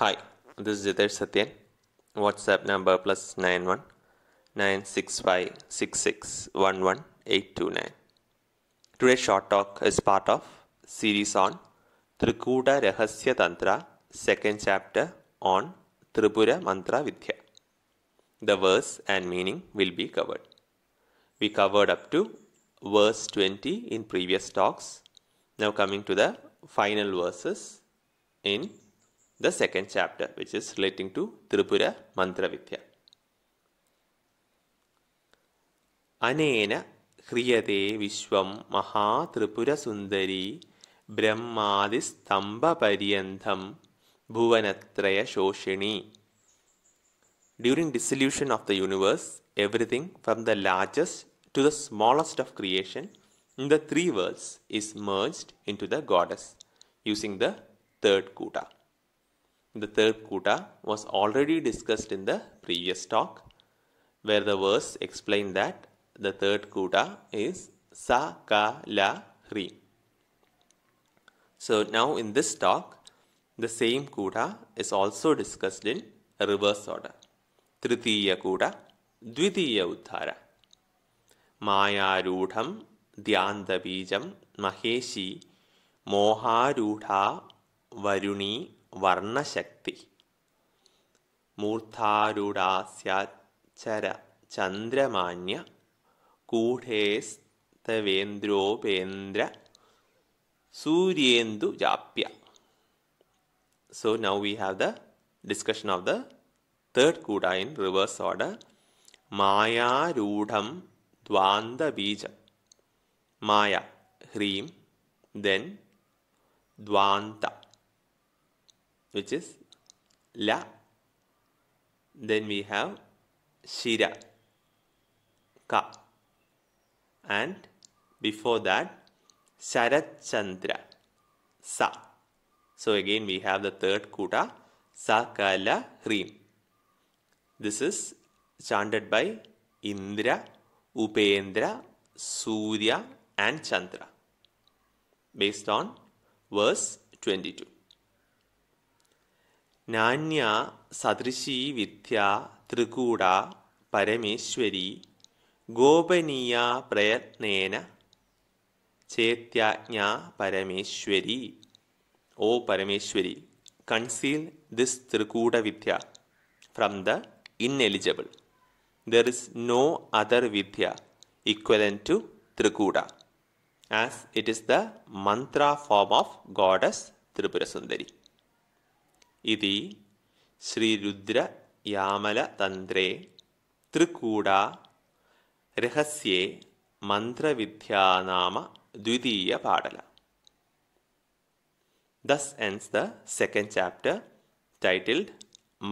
Hi, this is Jitesh Satyan. WhatsApp number plus plus nine one nine six five six six one one eight two nine. Today's short talk is part of series on Trikuta Rahasya Tantra, second chapter on Tripura Mantra Vidya. The verse and meaning will be covered. We covered up to verse 20 in previous talks. Now coming to the final verses in the second chapter which is relating to Tripura Mantra Vidya. Anena Kriyate Vishwam Maha Tripura Sundari Brahmadis Thamba Pariyantham Bhuvanatraya Shoshini. During dissolution of the universe, everything from the largest to the smallest of creation in the three worlds is merged into the goddess using the third kuta. The third kuta was already discussed in the previous talk, where the verse explained that the third kuta is sa ka la So now in this talk, the same kuta is also discussed in reverse order. Tritiya kuta, dvitiya uddhara. Mayarudham, bijam, Maheshi, Moharudha, Varuni, വർണ്ണശക്തി മൂർധാരുടാസ്യാചര ചന്ദ്രമാന്യ കൂഢേസ്തവേന്ദ്രോപേന്ദ്ര സൂര്യേന്ദു ജാപ്യ so now we have the discussion of the third കൂട in reverse order മായാരൂഢം ദ്വാന്തബീജം മായ ഹ്രീം ദെൻ ദ്വാന്ത which is la. Then we have shira, ka. And before that, Sarat Chandra, sa. So again we have the third kuta, Sa Kala hrim. This is chanted by Indra, Upendra, Surya and Chandra based on verse 22. നാന്യ സദൃശി വിദ്യ ത്രികൂട പരമേശ്വരി ഗോപനീയ പ്രയത്നേന ചേത്യാജ്ഞ പരമേശ്വരി ഓ പരമേശ്വരി conceal this Trikuta vidya from the ineligible there is no other vidya equal to Trikuta as it is the mantra form of goddess Tripurasundari ഇതി ശ്രീരുദ്ര യാമലതന്ത്രേ തൃക്കൂട രഹസ്യേ മന്ത്രവിദ്യാനാമ ദ്വിതീയ പാടല Thus ends the second chapter titled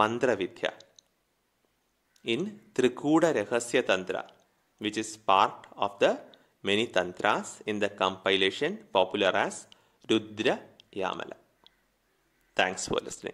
Mandravidya. In Trikuda Rahasya Tantra, which is part of the many tantras in the compilation popular as Rudra Yamala. Thanks for listening.